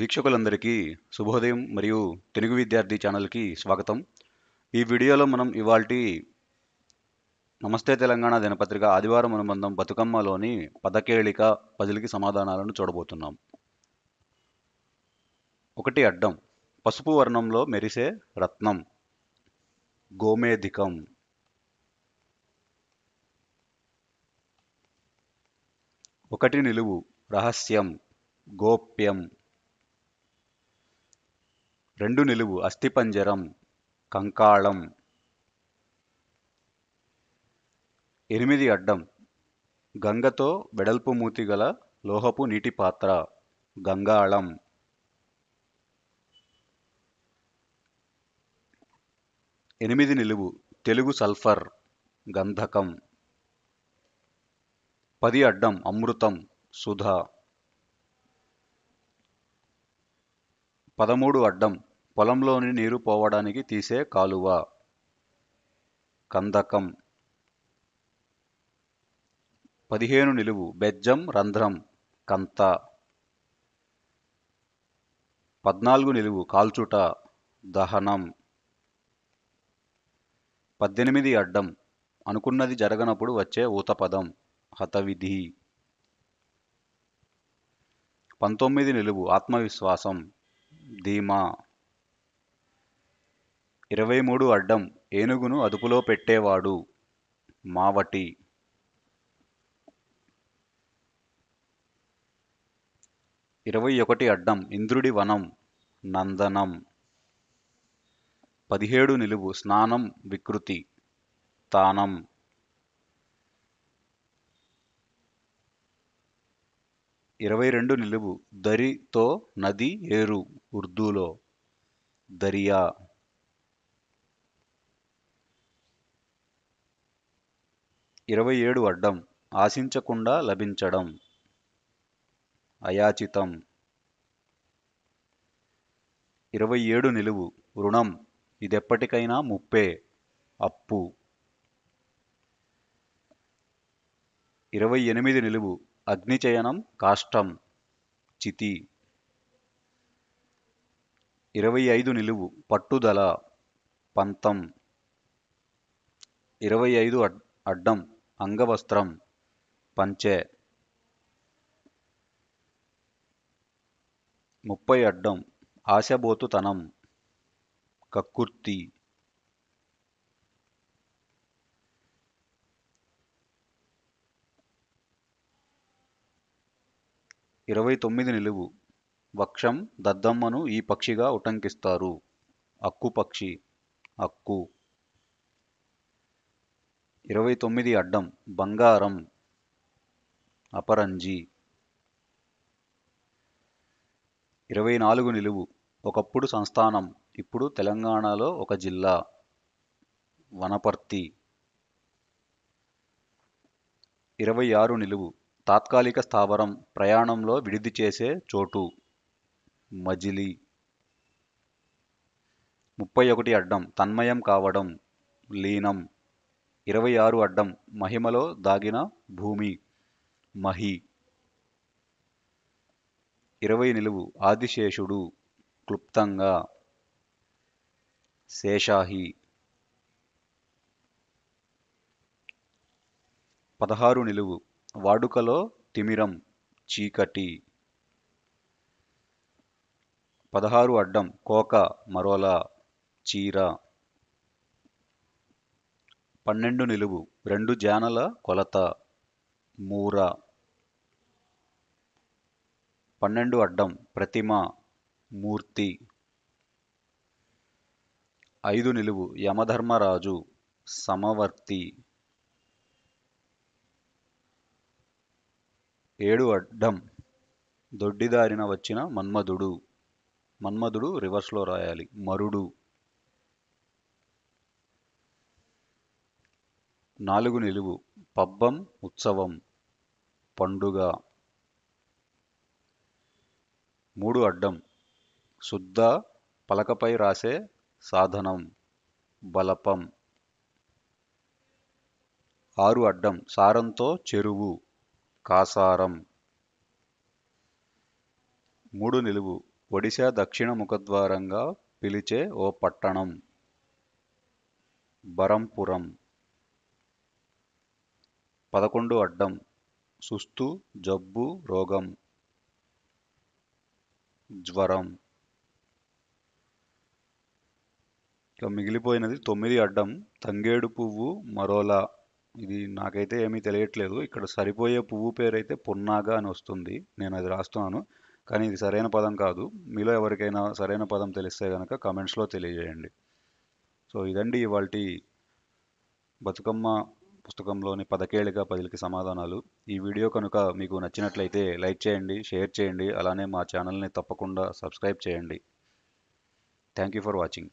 వీక్షకులందరికీ శుభోదయం మరియు తెలుగు విద్యార్థి ఛానల్కి స్వాగతం ఈ వీడియోలో మనం ఇవాళ నమస్తే తెలంగాణ దినపత్రిక ఆదివారం అనుబంధం బతుకమ్మలోని పదకేళిక పదిలికి సమాధానాలను చూడబోతున్నాం ఒకటి అడ్డం పసుపు వర్ణంలో మెరిసే రత్నం గోమేధికం ఒకటి నిలువు రహస్యం గోప్యం రెండు నిలువు అస్థిపంజరం కంకాళం ఎనిమిది అడ్డం గంగతో వెడల్పు మూతి గల లోహపు నీటి పాత్ర గంగాళం ఎనిమిది నిలువు తెలుగు సల్ఫర్ గంధకం పది అడ్డం అమృతం సుధ పదమూడు అడ్డం పొలంలోని నీరు పోవడానికి తీసే కాలువ కందకం పదిహేను నిలువు బెజ్జం రంధ్రం కంత పద్నాలుగు నిలువు కాల్చుట దహనం పద్దెనిమిది అడ్డం అనుకున్నది జరగనప్పుడు వచ్చే ఊతపదం హతవిధి పంతొమ్మిది నిలువు ఆత్మవిశ్వాసం ధీమా ఇరవై మూడు అడ్డం ఏనుగును అదుపులో పెట్టేవాడు మావటి ఇరవై ఒకటి అడ్డం ఇంద్రుడి వనం నందనం పదిహేడు నిలువు స్నానం వికృతి తానం ఇరవై రెండు నిలువు దరితో నది ఏరు ఉర్దూలో దరియా ఇరవై ఏడు అడ్డం ఆశించకుండా లభించడం అయాచితం ఇరవై ఏడు నిలువు రుణం ఇదెప్పటికైనా ముప్పే అప్పు ఇరవై ఎనిమిది నిలువు అగ్నిచయనం కాష్టం చితి ఇరవై ఐదు నిలువు పట్టుదల పంతం ఇరవై ఐదు అడ్డం అంగవస్త్రం పంచె ముప్పై అడ్డం ఆశబోతుతనం కక్కుర్తి ఇరవై తొమ్మిది నిలువు వక్షం దద్దమ్మను ఈ పక్షిగా ఉటంకిస్తారు పక్షి అక్కు ఇరవై తొమ్మిది అడ్డం బంగారం అపరంజి ఇరవై నాలుగు నిలువు ఒకప్పుడు సంస్థానం ఇప్పుడు తెలంగాణలో ఒక జిల్లా వనపర్తి ఇరవై ఆరు నిలువు తాత్కాలిక స్థావరం ప్రయాణంలో విడిది చేసే చోటు మజిలి ముప్పై ఒకటి అడ్డం తన్మయం కావడం లీనం ఇరవై ఆరు అడ్డం మహిమలో దాగిన భూమి మహి ఇరవై నిలువు ఆదిశేషుడు క్లుప్తంగా శేషాహి పదహారు నిలువు వాడుకలో తిమిరం చీకటి పదహారు అడ్డం కోక మరోలా చీర పన్నెండు నిలువు రెండు జానల కొలత మూర పన్నెండు అడ్డం ప్రతిమ మూర్తి ఐదు నిలువు యమధర్మరాజు సమవర్తి ఏడు అడ్డం దొడ్డిదారిన వచ్చిన మన్మధుడు మన్మధుడు రివర్స్లో రాయాలి మరుడు నాలుగు నిలువు పబ్బం ఉత్సవం పండుగ మూడు అడ్డం శుద్ధ పలకపై రాసే సాధనం బలపం ఆరు అడ్డం సారంతో చెరువు కాసారం మూడు నిలువు ఒడిశా దక్షిణ ముఖద్వారంగా పిలిచే ఓ పట్టణం బరంపురం పదకొండు అడ్డం సుస్తు జబ్బు రోగం జ్వరం ఇక మిగిలిపోయినది తొమ్మిది అడ్డం తంగేడు పువ్వు మరోలా ఇది నాకైతే ఏమీ తెలియట్లేదు ఇక్కడ సరిపోయే పువ్వు పేరైతే పొన్నాగా అని వస్తుంది నేను అది రాస్తున్నాను కానీ ఇది సరైన పదం కాదు మీలో ఎవరికైనా సరైన పదం తెలిస్తే కనుక కమెంట్స్లో తెలియజేయండి సో ఇదండి ఇవాళ బతుకమ్మ పుస్తకంలోని పదకేళ్లుగా పదిలకి సమాధానాలు ఈ వీడియో కనుక మీకు నచ్చినట్లయితే లైక్ చేయండి షేర్ చేయండి అలానే మా ఛానల్ని తప్పకుండా సబ్స్క్రైబ్ చేయండి థ్యాంక్ ఫర్ వాచింగ్